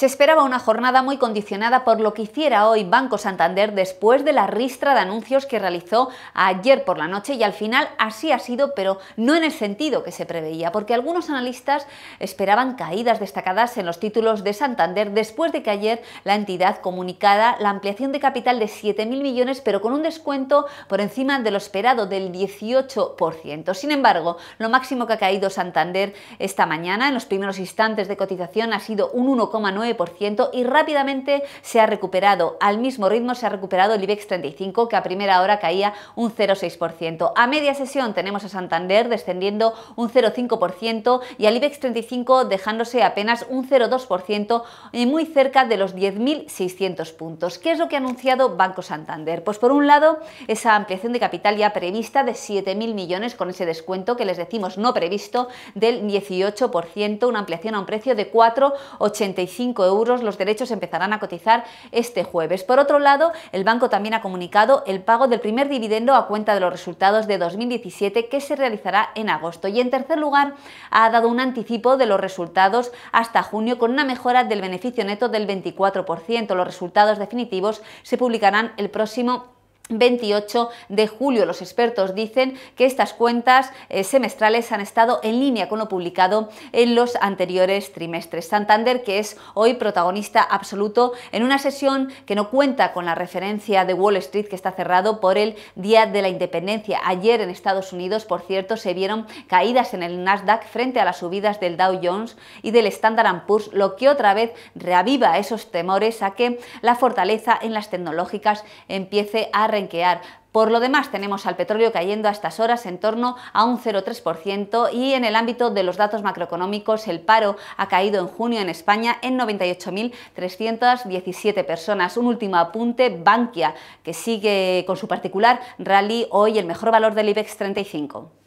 Se esperaba una jornada muy condicionada por lo que hiciera hoy Banco Santander después de la ristra de anuncios que realizó ayer por la noche y al final así ha sido, pero no en el sentido que se preveía, porque algunos analistas esperaban caídas destacadas en los títulos de Santander después de que ayer la entidad comunicara la ampliación de capital de 7.000 millones, pero con un descuento por encima de lo esperado del 18%. Sin embargo, lo máximo que ha caído Santander esta mañana en los primeros instantes de cotización ha sido un 1,9 y rápidamente se ha recuperado. Al mismo ritmo se ha recuperado el IBEX 35 que a primera hora caía un 0,6%. A media sesión tenemos a Santander descendiendo un 0,5% y al IBEX 35 dejándose apenas un 0,2% muy cerca de los 10.600 puntos. ¿Qué es lo que ha anunciado Banco Santander? Pues por un lado esa ampliación de capital ya prevista de 7.000 millones con ese descuento que les decimos no previsto del 18%, una ampliación a un precio de 4,85 euros. Los derechos empezarán a cotizar este jueves. Por otro lado, el banco también ha comunicado el pago del primer dividendo a cuenta de los resultados de 2017 que se realizará en agosto. Y en tercer lugar, ha dado un anticipo de los resultados hasta junio con una mejora del beneficio neto del 24%. Los resultados definitivos se publicarán el próximo 28 de julio. Los expertos dicen que estas cuentas eh, semestrales han estado en línea con lo publicado en los anteriores trimestres. Santander, que es hoy protagonista absoluto en una sesión que no cuenta con la referencia de Wall Street que está cerrado por el Día de la Independencia. Ayer en Estados Unidos, por cierto, se vieron caídas en el Nasdaq frente a las subidas del Dow Jones y del Standard Poor's, lo que otra vez reaviva esos temores a que la fortaleza en las tecnológicas empiece a por lo demás, tenemos al petróleo cayendo a estas horas en torno a un 0,3% y en el ámbito de los datos macroeconómicos, el paro ha caído en junio en España en 98.317 personas. Un último apunte, Bankia, que sigue con su particular rally hoy el mejor valor del IBEX 35.